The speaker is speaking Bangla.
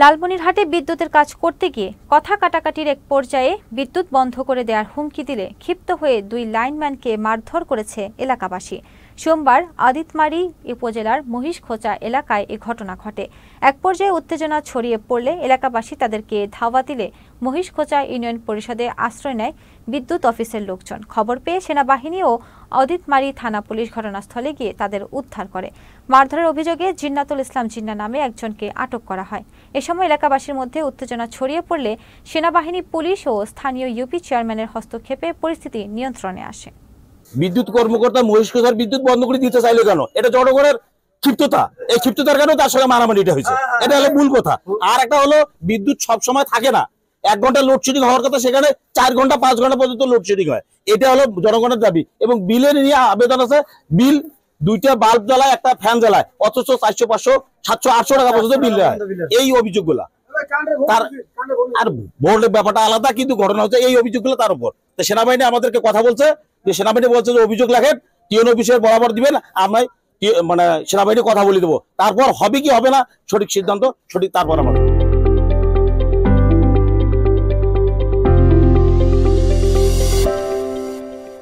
লালমনিরহাটে বিদ্যুতের কাজ করতে গিয়ে কথা কাটাকাটির এক পর্যায়ে বিদ্যুৎ বন্ধ করে দেওয়ার হুমকি দিলে ক্ষিপ্ত হয়ে দুই লাইনম্যানকে মারধর করেছে এলাকাবাসী সোমবার আদিতমারি উপজেলার মহিষখোচা এলাকায় এ ঘটনা ঘটে এক পর্যায়ে উত্তেজনা ছড়িয়ে পড়লে এলাকাবাসী তাদেরকে ধাওয়া দিলে মহিষখোচা ইউনিয়ন পরিষদে আশ্রয় নেয় বিদ্যুৎ অফিসের লোকজন খবর পেয়ে সেনাবাহিনী ও অদিতমারি থানা পুলিশ ঘটনাস্থলে গিয়ে তাদের উদ্ধার করে মারধরের অভিযোগে জিন্নাতুল ইসলাম জিন্না নামে একজনকে আটক করা হয় এ সময় এলাকাবাসীর মধ্যে উত্তেজনা ছড়িয়ে পড়লে সেনাবাহিনী পুলিশ ও স্থানীয় ইউপি চেয়ারম্যানের হস্তক্ষেপে পরিস্থিতি নিয়ন্ত্রণে আসে বিদ্যুৎ কর্মকর্তা মহিষ কোথার বিদ্যুৎ বন্ধ করে দিতে চাইলে কেন এটা জনগণের ক্ষিপ্ততা এই ক্ষিপ্ততার কারণে তার সঙ্গে মারামারিটা হয়েছে হ্যাঁ, হ্যাঁ, এটা হলো হ্যাঁ। মূল কথা আর একটা হলো বিদ্যুৎ সবসময় থাকে না এক ঘন্টা লোডশেডিং হওয়ার কথা সেখানে চার ঘন্টা পাঁচ ঘন্টা পর্যন্ত লোডশেডিং হয় এটা হলো জনগণের দাবি এবং বিলের নিয়ে আবেদন আছে বিল দুইটা বাল্ব জ্বালায় একটা ফ্যান জ্বালায় অথচ চারশো পাঁচশো সাতশো আটশো টাকা পর্যন্ত বিল দেয় আচ্ছা, আচ্ছা, এই অভিযোগ গুলা আচ্ছা, তার আর বোর্ডের ব্যাপারটা আলাদা কিন্তু ঘটনা হচ্ছে এই অভিযোগগুলো তার উপর সেনাবাহিনী আমাদেরকে কথা বলছে যে সেনাবাহিনী বলছে যে অভিযোগ লেখেন টিএন অফিসের বরাবর দিবেন আমরা মানে সেনাবাহিনী কথা বলে দেবো তারপর হবে কি হবে না সঠিক সিদ্ধান্ত সঠিক তারপর আমার